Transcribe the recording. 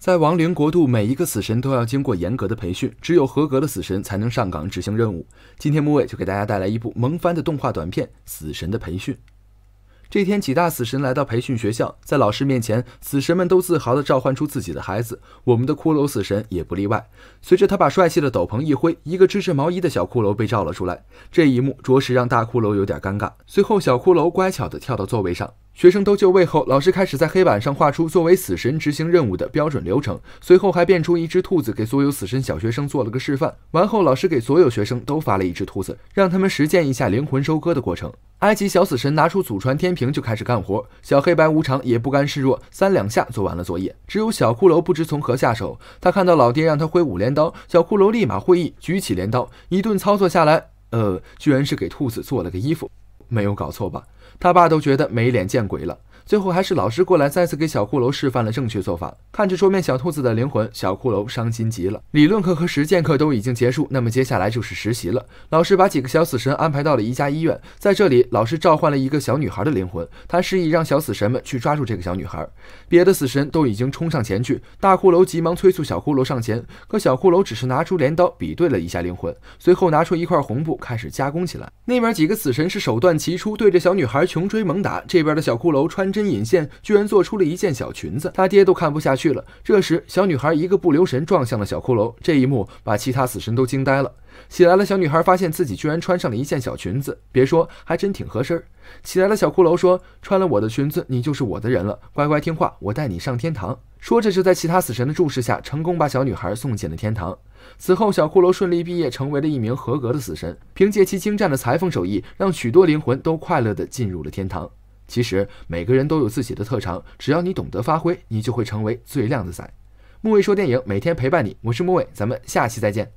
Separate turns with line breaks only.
在亡灵国度，每一个死神都要经过严格的培训，只有合格的死神才能上岗执行任务。今天木卫就给大家带来一部萌翻的动画短片《死神的培训》。这天，几大死神来到培训学校，在老师面前，死神们都自豪地召唤出自己的孩子，我们的骷髅死神也不例外。随着他把帅气的斗篷一挥，一个织着毛衣的小骷髅被召了出来。这一幕着实让大骷髅有点尴尬。随后，小骷髅乖巧地跳到座位上。学生都就位后，老师开始在黑板上画出作为死神执行任务的标准流程。随后还变出一只兔子，给所有死神小学生做了个示范。完后老师给所有学生都发了一只兔子，让他们实践一下灵魂收割的过程。埃及小死神拿出祖传天平就开始干活，小黑白无常也不甘示弱，三两下做完了作业。只有小骷髅不知从何下手。他看到老爹让他挥舞镰刀，小骷髅立马会意，举起镰刀，一顿操作下来，呃，居然是给兔子做了个衣服。没有搞错吧？他爸都觉得没脸见鬼了。最后还是老师过来，再次给小骷髅示范了正确做法。看着桌面小兔子的灵魂，小骷髅伤心极了。理论课和实践课都已经结束，那么接下来就是实习了。老师把几个小死神安排到了一家医院，在这里，老师召唤了一个小女孩的灵魂，他示意让小死神们去抓住这个小女孩。别的死神都已经冲上前去，大骷髅急忙催促小骷髅上前，可小骷髅只是拿出镰刀比对了一下灵魂，随后拿出一块红布开始加工起来。那边几个死神是手段齐出，对着小女孩穷追猛打，这边的小骷髅穿针。引线居然做出了一件小裙子，他爹都看不下去了。这时，小女孩一个不留神撞向了小骷髅，这一幕把其他死神都惊呆了。起来了，小女孩发现自己居然穿上了一件小裙子，别说，还真挺合身。起来的小骷髅说：“穿了我的裙子，你就是我的人了，乖乖听话，我带你上天堂。”说着，就在其他死神的注视下，成功把小女孩送进了天堂。此后，小骷髅顺利毕业，成为了一名合格的死神。凭借其精湛的裁缝手艺，让许多灵魂都快乐地进入了天堂。其实每个人都有自己的特长，只要你懂得发挥，你就会成为最靓的仔。木卫说电影每天陪伴你，我是木卫，咱们下期再见。